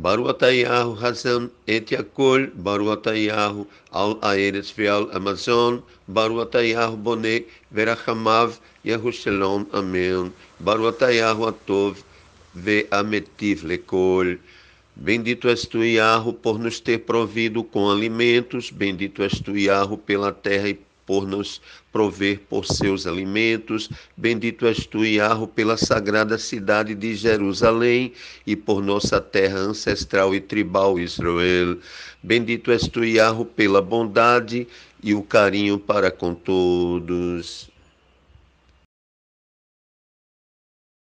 Baru Hassan, Hazam Etiakol, Baru Atayahu Al Aeres Vial Amazon, Baru Atayahu Boné, Verachamav, Yahushelom, Amém. Baru Atov, Ve Ametiv Lekol. Bendito és tu, Iarro, por nos ter provido com alimentos, bendito és tu, Iarro, pela terra e por nos prover por seus alimentos. Bendito és tu, Iarro, pela sagrada cidade de Jerusalém e por nossa terra ancestral e tribal Israel. Bendito és tu, Iarro, pela bondade e o carinho para com todos.